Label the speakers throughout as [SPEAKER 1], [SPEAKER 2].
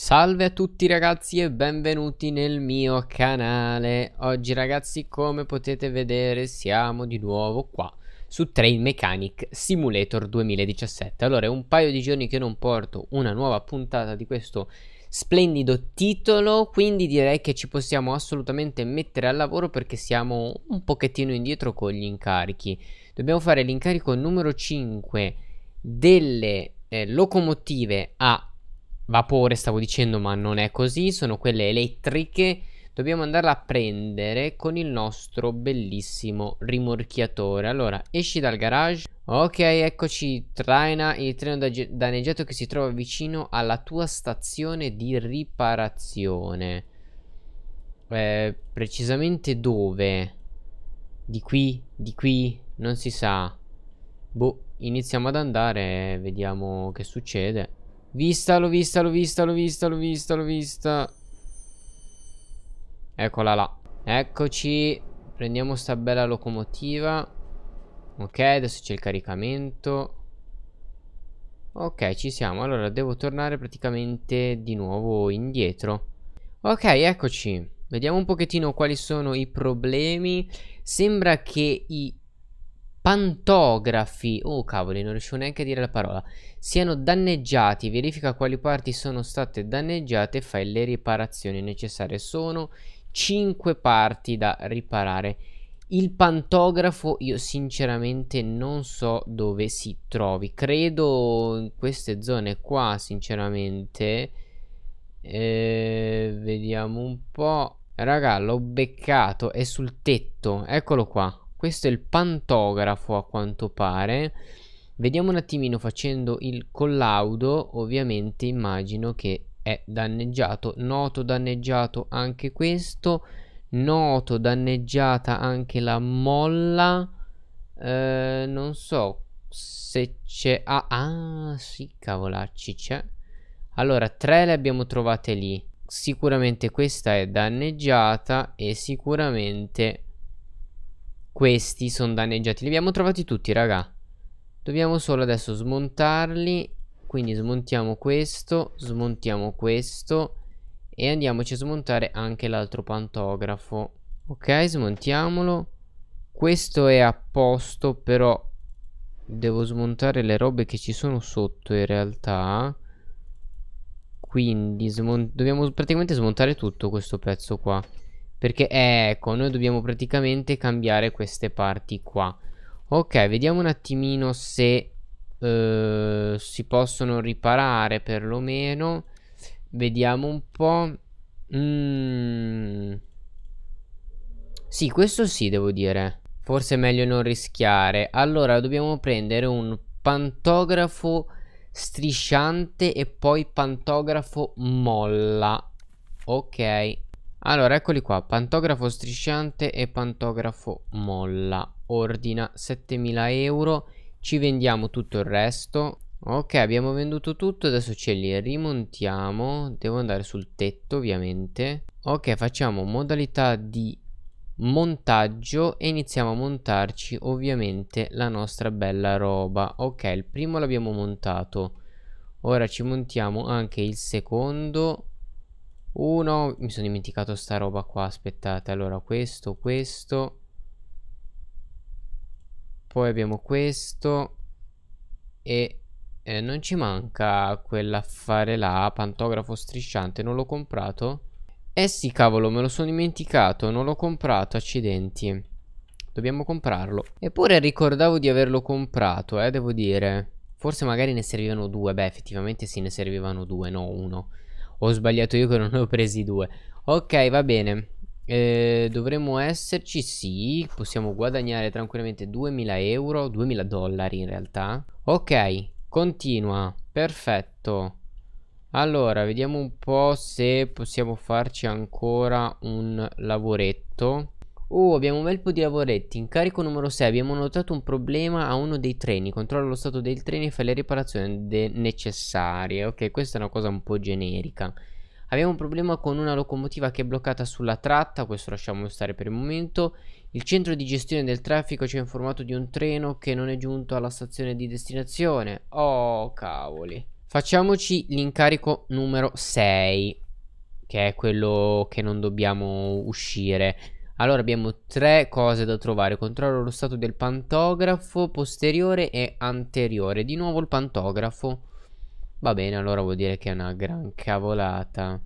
[SPEAKER 1] Salve a tutti ragazzi e benvenuti nel mio canale Oggi ragazzi come potete vedere siamo di nuovo qua su Train Mechanic Simulator 2017 Allora è un paio di giorni che non porto una nuova puntata di questo splendido titolo quindi direi che ci possiamo assolutamente mettere al lavoro perché siamo un pochettino indietro con gli incarichi Dobbiamo fare l'incarico numero 5 delle eh, locomotive a vapore stavo dicendo ma non è così, sono quelle elettriche. Dobbiamo andarla a prendere con il nostro bellissimo rimorchiatore. Allora, esci dal garage. Ok, eccoci, traina il treno danneggiato che si trova vicino alla tua stazione di riparazione. Eh, precisamente dove? Di qui? Di qui? Non si sa. Boh, iniziamo ad andare vediamo che succede. Vista, l'ho vista, l'ho vista, l'ho vista, l'ho vista, l'ho vista. Eccola là. Eccoci. Prendiamo sta bella locomotiva. Ok, adesso c'è il caricamento. Ok, ci siamo. Allora, devo tornare praticamente di nuovo indietro. Ok, eccoci. Vediamo un pochettino quali sono i problemi. Sembra che i pantografi, oh cavoli, non riuscivo neanche a dire la parola, siano danneggiati, verifica quali parti sono state danneggiate e fai le riparazioni necessarie. Sono 5 parti da riparare. Il pantografo io sinceramente non so dove si trovi, credo in queste zone qua sinceramente, eh, vediamo un po', raga l'ho beccato, è sul tetto, eccolo qua, questo è il pantografo a quanto pare. Vediamo un attimino facendo il collaudo, ovviamente immagino che è danneggiato, noto danneggiato anche questo, noto danneggiata anche la molla, eh, non so se c'è, ah, ah sì cavolacci c'è, allora tre le abbiamo trovate lì, sicuramente questa è danneggiata e sicuramente questi sono danneggiati. Li abbiamo trovati tutti, raga. Dobbiamo solo adesso smontarli. Quindi smontiamo questo, smontiamo questo e andiamoci a smontare anche l'altro pantografo. Ok, smontiamolo. Questo è a posto, però devo smontare le robe che ci sono sotto in realtà. Quindi dobbiamo praticamente smontare tutto questo pezzo qua. Perché ecco, noi dobbiamo praticamente cambiare queste parti qua. Ok, vediamo un attimino se eh, si possono riparare perlomeno. Vediamo un po'. Mm. Sì, questo sì, devo dire. Forse è meglio non rischiare. Allora, dobbiamo prendere un pantografo strisciante e poi pantografo molla. Ok. Allora, eccoli qua, pantografo strisciante e pantografo molla, ordina 7000 euro, ci vendiamo tutto il resto. Ok, abbiamo venduto tutto, adesso ce li rimontiamo, devo andare sul tetto ovviamente. Ok, facciamo modalità di montaggio e iniziamo a montarci ovviamente la nostra bella roba. Ok, il primo l'abbiamo montato, ora ci montiamo anche il secondo uno. Mi sono dimenticato sta roba qua, aspettate. Allora, questo, questo. Poi abbiamo questo. E eh, non ci manca quell'affare là, pantografo strisciante. Non l'ho comprato? Eh sì, cavolo, me lo sono dimenticato. Non l'ho comprato, accidenti. Dobbiamo comprarlo. Eppure ricordavo di averlo comprato, eh, devo dire. Forse magari ne servivano due. Beh, effettivamente sì, ne servivano due, no uno ho sbagliato io che non ne ho presi due Ok va bene eh, Dovremmo esserci sì Possiamo guadagnare tranquillamente 2000 euro 2000 dollari in realtà Ok continua Perfetto Allora vediamo un po' se possiamo farci ancora un lavoretto Oh, abbiamo un bel po' di lavoretti. Incarico numero 6. Abbiamo notato un problema a uno dei treni. Controlla lo stato del treno e fa le riparazioni necessarie. Ok, questa è una cosa un po' generica. Abbiamo un problema con una locomotiva che è bloccata sulla tratta. Questo lasciamo stare per il momento. Il centro di gestione del traffico ci ha informato di un treno che non è giunto alla stazione di destinazione. Oh, cavoli. Facciamoci l'incarico numero 6. Che è quello che non dobbiamo uscire. Allora abbiamo tre cose da trovare. Controllo lo stato del pantografo posteriore e anteriore. Di nuovo il pantografo. Va bene, allora vuol dire che è una gran cavolata.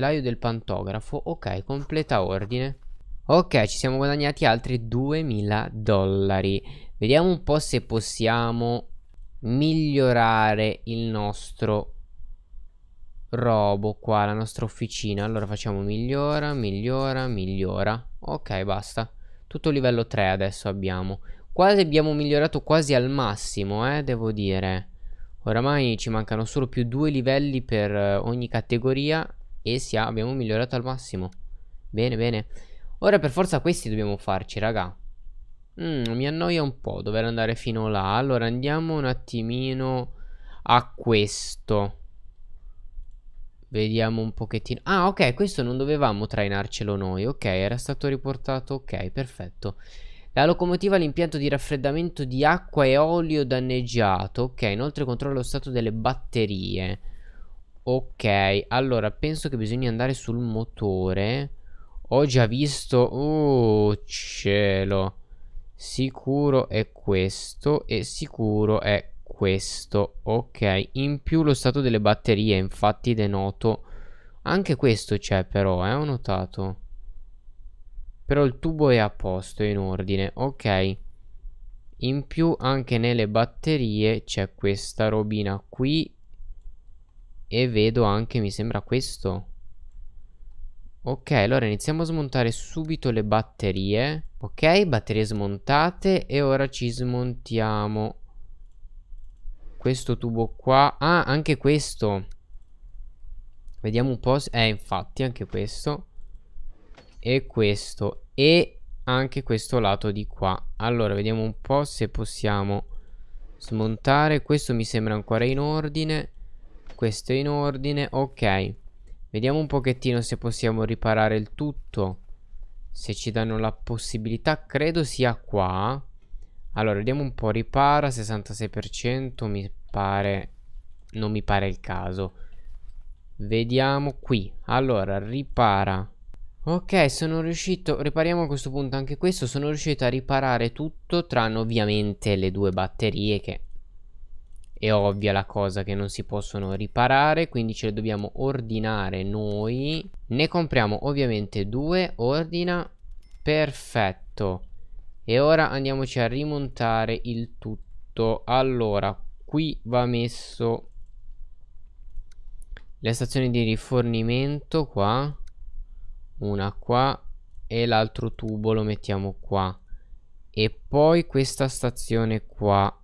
[SPEAKER 1] telaio del pantografo. Ok, completa ordine. Ok, ci siamo guadagnati altri 2000 dollari. Vediamo un po' se possiamo migliorare il nostro robo qua, la nostra officina. Allora facciamo migliora, migliora, migliora. Ok, basta. Tutto livello 3 adesso abbiamo. Quasi abbiamo migliorato quasi al massimo, eh, devo dire. Oramai ci mancano solo più due livelli per eh, ogni categoria e sia, abbiamo migliorato al massimo Bene, bene Ora per forza questi dobbiamo farci, raga mm, Mi annoia un po' dover andare fino là Allora andiamo un attimino a questo Vediamo un pochettino Ah, ok, questo non dovevamo trainarcelo noi Ok, era stato riportato Ok, perfetto la locomotiva ha l'impianto di raffreddamento di acqua e olio danneggiato. Ok, inoltre controllo lo stato delle batterie. Ok, allora penso che bisogna andare sul motore. Ho già visto... Oh, cielo. Sicuro è questo e sicuro è questo. Ok, in più lo stato delle batterie, infatti denoto... Anche questo c'è però, eh, ho notato. Però il tubo è a posto, è in ordine. Ok. In più anche nelle batterie c'è questa robina qui e vedo anche, mi sembra questo Ok, allora iniziamo a smontare subito le batterie Ok, batterie smontate E ora ci smontiamo Questo tubo qua Ah, anche questo Vediamo un po' se... Eh, infatti, anche questo E questo E anche questo lato di qua Allora, vediamo un po' se possiamo smontare Questo mi sembra ancora in ordine questo è in ordine Ok Vediamo un pochettino se possiamo riparare il tutto Se ci danno la possibilità Credo sia qua Allora vediamo un po' Ripara 66% Mi pare Non mi pare il caso Vediamo qui Allora ripara Ok, sono riuscito, ripariamo a questo punto anche questo, sono riuscito a riparare tutto tranne ovviamente le due batterie che è ovvia la cosa che non si possono riparare quindi ce le dobbiamo ordinare noi ne compriamo ovviamente due ordina perfetto e ora andiamoci a rimontare il tutto allora qui va messo le stazioni di rifornimento qua una qua e l'altro tubo lo mettiamo qua e poi questa stazione qua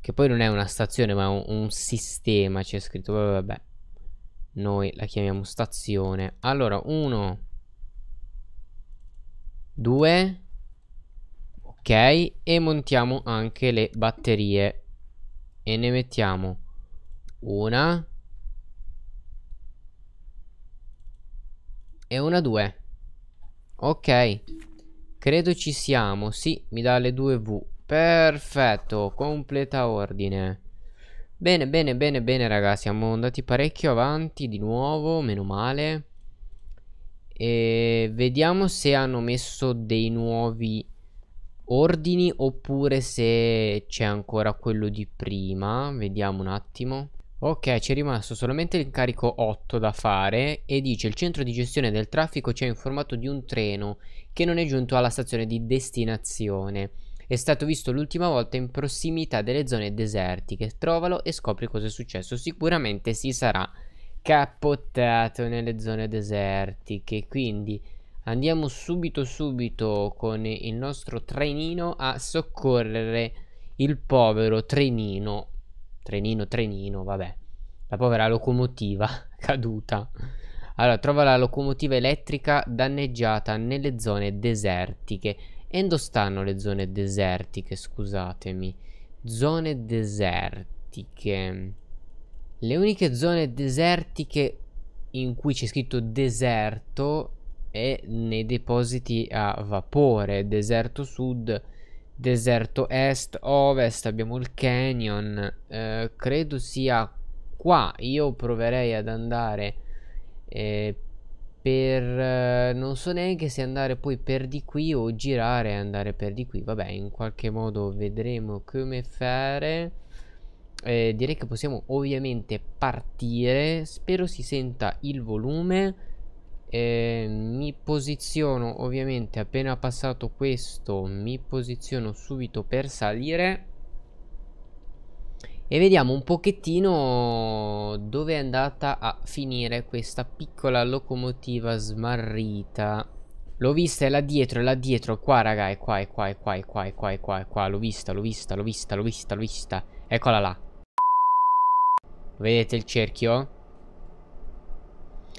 [SPEAKER 1] che poi non è una stazione ma un, un sistema C'è scritto vabbè, vabbè Noi la chiamiamo stazione Allora uno Due Ok E montiamo anche le batterie E ne mettiamo Una E una 2. Ok Credo ci siamo Sì mi dà le due V Perfetto, completa ordine. Bene, bene, bene, bene ragazzi, siamo andati parecchio avanti di nuovo, meno male. E vediamo se hanno messo dei nuovi ordini oppure se c'è ancora quello di prima. Vediamo un attimo. Ok, ci è rimasto solamente l'incarico 8 da fare e dice il centro di gestione del traffico ci ha informato di un treno che non è giunto alla stazione di destinazione. È stato visto l'ultima volta in prossimità delle zone desertiche. Trovalo e scopri cosa è successo. Sicuramente si sarà capottato nelle zone desertiche. Quindi andiamo subito subito con il nostro trenino a soccorrere il povero trenino. Trenino, trenino, vabbè. La povera locomotiva caduta. Allora, trova la locomotiva elettrica danneggiata nelle zone desertiche. E dove stanno le zone desertiche, scusatemi? Zone desertiche. Le uniche zone desertiche in cui c'è scritto deserto è nei depositi a vapore, deserto sud, deserto est, ovest, abbiamo il canyon, eh, credo sia qua, io proverei ad andare eh, per eh, non so neanche se andare poi per di qui o girare e andare per di qui vabbè in qualche modo vedremo come fare eh, direi che possiamo ovviamente partire spero si senta il volume eh, mi posiziono ovviamente appena passato questo mi posiziono subito per salire e vediamo un pochettino dove è andata a finire questa piccola locomotiva smarrita. L'ho vista, è là dietro, è là dietro, qua raga, è qua, è qua, è qua, è qua, è qua, è qua, è qua, l'ho vista, l'ho vista, l'ho vista, l'ho vista, l'ho vista, eccola là. Vedete il cerchio?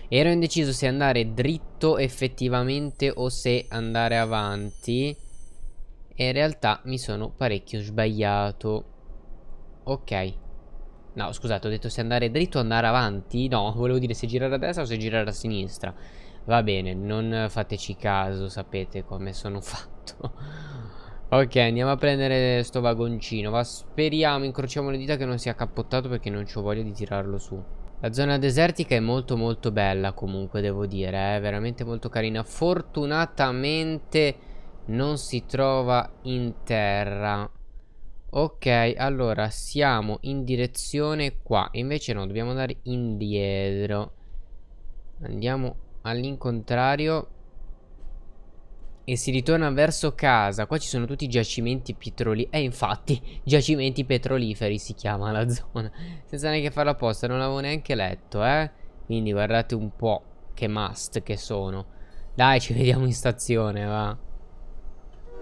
[SPEAKER 1] Ero indeciso se andare dritto effettivamente o se andare avanti. E in realtà mi sono parecchio sbagliato. Ok. No, scusate, ho detto se andare dritto o andare avanti. No, volevo dire se girare a destra o se girare a sinistra. Va bene, non fateci caso, sapete come sono fatto. ok, andiamo a prendere sto vagoncino. Va, speriamo, incrociamo le dita che non sia cappottato perché non ho voglia di tirarlo su. La zona desertica è molto molto bella comunque, devo dire. È eh? veramente molto carina. Fortunatamente non si trova in terra. Ok, allora siamo in direzione qua Invece no, dobbiamo andare indietro Andiamo all'incontrario E si ritorna verso casa Qua ci sono tutti i giacimenti petroliferi Eh, infatti, giacimenti petroliferi si chiama la zona Senza neanche farla apposta, non l'avevo neanche letto, eh Quindi guardate un po' che must che sono Dai, ci vediamo in stazione, va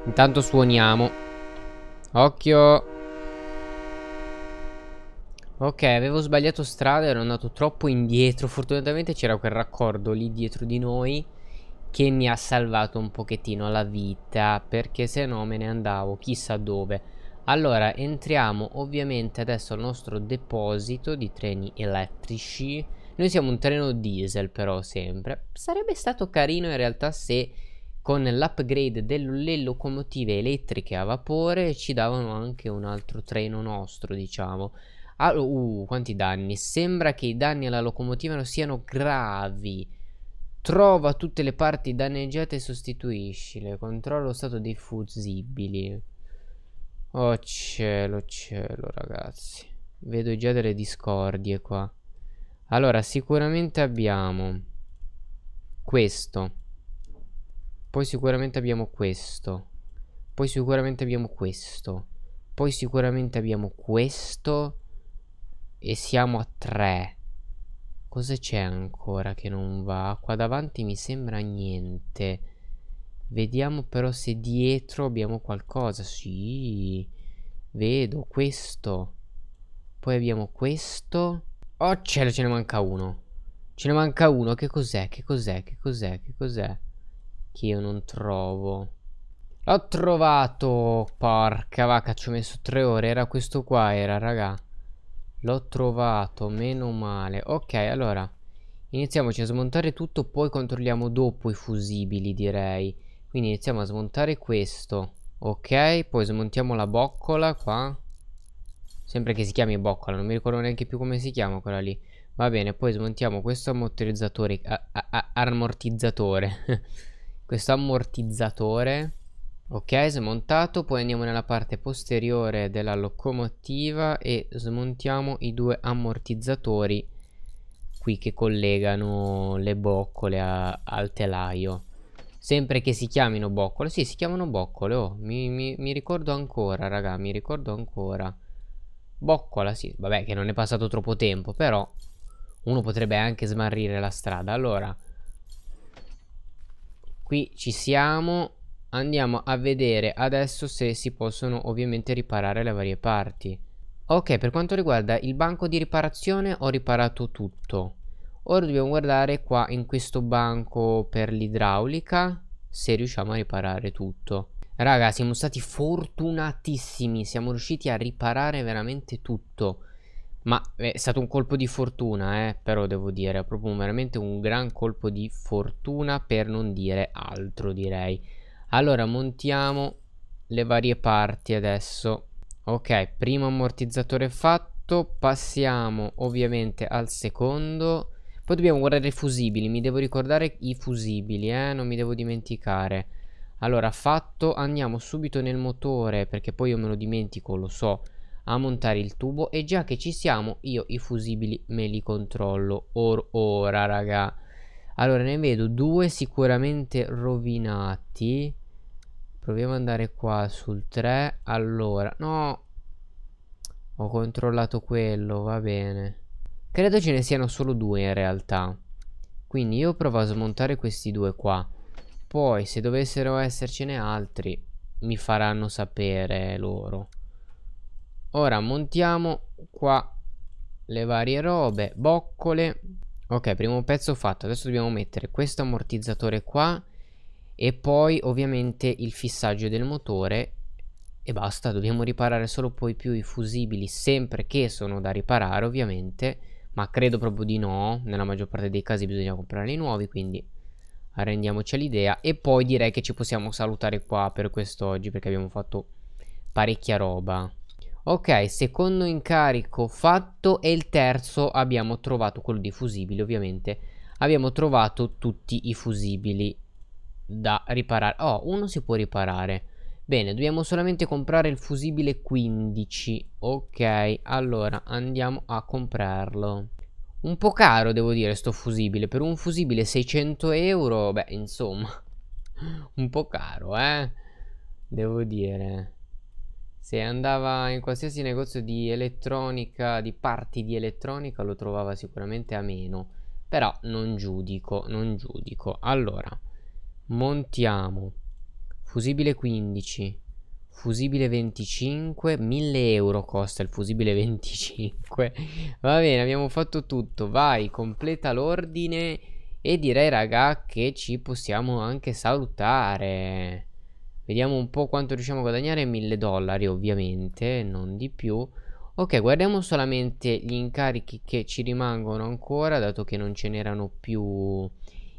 [SPEAKER 1] Intanto suoniamo Occhio. Ok, avevo sbagliato strada, ero andato troppo indietro. Fortunatamente c'era quel raccordo lì dietro di noi che mi ha salvato un pochettino la vita, perché se no me ne andavo chissà dove. Allora, entriamo ovviamente adesso al nostro deposito di treni elettrici. Noi siamo un treno diesel però sempre. Sarebbe stato carino in realtà se con l'upgrade delle locomotive elettriche a vapore ci davano anche un altro treno nostro, diciamo. Ah, uh, quanti danni. Sembra che i danni alla locomotiva non siano gravi. Trova tutte le parti danneggiate e sostituiscile. Controllo stato dei fusibili. Oh cielo, cielo, ragazzi. Vedo già delle discordie qua. Allora, sicuramente abbiamo questo poi sicuramente abbiamo questo. Poi sicuramente abbiamo questo. Poi sicuramente abbiamo questo. E siamo a tre. Cosa c'è ancora che non va? Qua davanti mi sembra niente. Vediamo però se dietro abbiamo qualcosa. Sì. Vedo questo. Poi abbiamo questo. Oh cielo, ce ne manca uno. Ce ne manca uno. Che cos'è? Che cos'è? Che cos'è? Che cos'è? Che io non trovo. L'ho trovato! Porca vacca, ci ho messo tre ore. Era questo qua, era, raga. L'ho trovato, meno male. Ok, allora. Iniziamoci a smontare tutto, poi controlliamo dopo i fusibili, direi. Quindi iniziamo a smontare questo. Ok, poi smontiamo la boccola qua. Sempre che si chiami boccola, non mi ricordo neanche più come si chiama quella lì. Va bene, poi smontiamo questo ammortizzatore. A, questo ammortizzatore ok smontato poi andiamo nella parte posteriore della locomotiva e smontiamo i due ammortizzatori qui che collegano le boccole a, al telaio sempre che si chiamino boccole sì si chiamano boccole oh mi, mi, mi ricordo ancora raga mi ricordo ancora boccola sì vabbè che non è passato troppo tempo però uno potrebbe anche smarrire la strada allora qui ci siamo andiamo a vedere adesso se si possono ovviamente riparare le varie parti ok per quanto riguarda il banco di riparazione ho riparato tutto ora dobbiamo guardare qua in questo banco per l'idraulica se riusciamo a riparare tutto raga siamo stati fortunatissimi siamo riusciti a riparare veramente tutto ma eh, è stato un colpo di fortuna, eh, però devo dire, è proprio veramente un gran colpo di fortuna per non dire altro, direi. Allora, montiamo le varie parti adesso. Ok, primo ammortizzatore fatto, passiamo ovviamente al secondo. Poi dobbiamo guardare i fusibili, mi devo ricordare i fusibili, eh, non mi devo dimenticare. Allora, fatto, andiamo subito nel motore, perché poi io me lo dimentico, lo so a montare il tubo e già che ci siamo io i fusibili me li controllo or ora raga allora ne vedo due sicuramente rovinati proviamo ad andare qua sul 3 allora no ho controllato quello va bene credo ce ne siano solo due in realtà quindi io provo a smontare questi due qua poi se dovessero essercene altri mi faranno sapere loro Ora montiamo qua le varie robe, boccole. Ok, primo pezzo fatto. Adesso dobbiamo mettere questo ammortizzatore qua e poi ovviamente il fissaggio del motore e basta. Dobbiamo riparare solo poi più i fusibili, sempre che sono da riparare ovviamente, ma credo proprio di no. Nella maggior parte dei casi bisogna comprare i nuovi, quindi arrendiamoci all'idea e poi direi che ci possiamo salutare qua per quest'oggi perché abbiamo fatto parecchia roba. Ok, secondo incarico fatto e il terzo abbiamo trovato quello di fusibili ovviamente. Abbiamo trovato tutti i fusibili da riparare. Oh, uno si può riparare. Bene, dobbiamo solamente comprare il fusibile 15. Ok, allora andiamo a comprarlo. Un po' caro devo dire sto fusibile. Per un fusibile 600 euro, beh insomma, un po' caro eh, devo dire. Se andava in qualsiasi negozio di elettronica, di parti di elettronica, lo trovava sicuramente a meno. Però non giudico, non giudico. Allora, montiamo. Fusibile 15, fusibile 25, 1000 euro costa il fusibile 25. Va bene, abbiamo fatto tutto. Vai, completa l'ordine e direi raga che ci possiamo anche salutare. Vediamo un po' quanto riusciamo a guadagnare 1000 dollari ovviamente Non di più Ok guardiamo solamente gli incarichi che ci rimangono ancora Dato che non ce n'erano più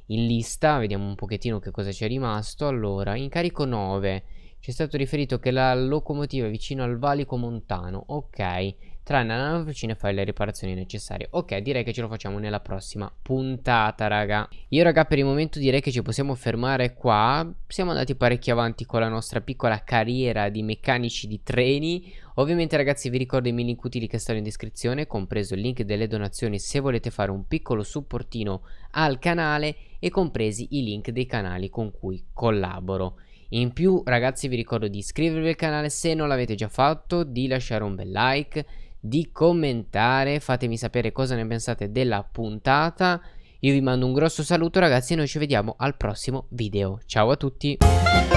[SPEAKER 1] in lista Vediamo un pochettino che cosa ci è rimasto Allora incarico 9 Ci è stato riferito che la locomotiva è vicino al valico montano Ok tranne andare all'officina e fare le riparazioni necessarie. Ok, direi che ce lo facciamo nella prossima puntata, raga. Io, raga, per il momento direi che ci possiamo fermare qua. Siamo andati parecchio avanti con la nostra piccola carriera di meccanici di treni. Ovviamente ragazzi vi ricordo i mini link utili che stanno in descrizione, compreso il link delle donazioni se volete fare un piccolo supportino al canale e compresi i link dei canali con cui collaboro. In più ragazzi vi ricordo di iscrivervi al canale se non l'avete già fatto, di lasciare un bel like di commentare, fatemi sapere cosa ne pensate della puntata. Io vi mando un grosso saluto ragazzi e noi ci vediamo al prossimo video. Ciao a tutti!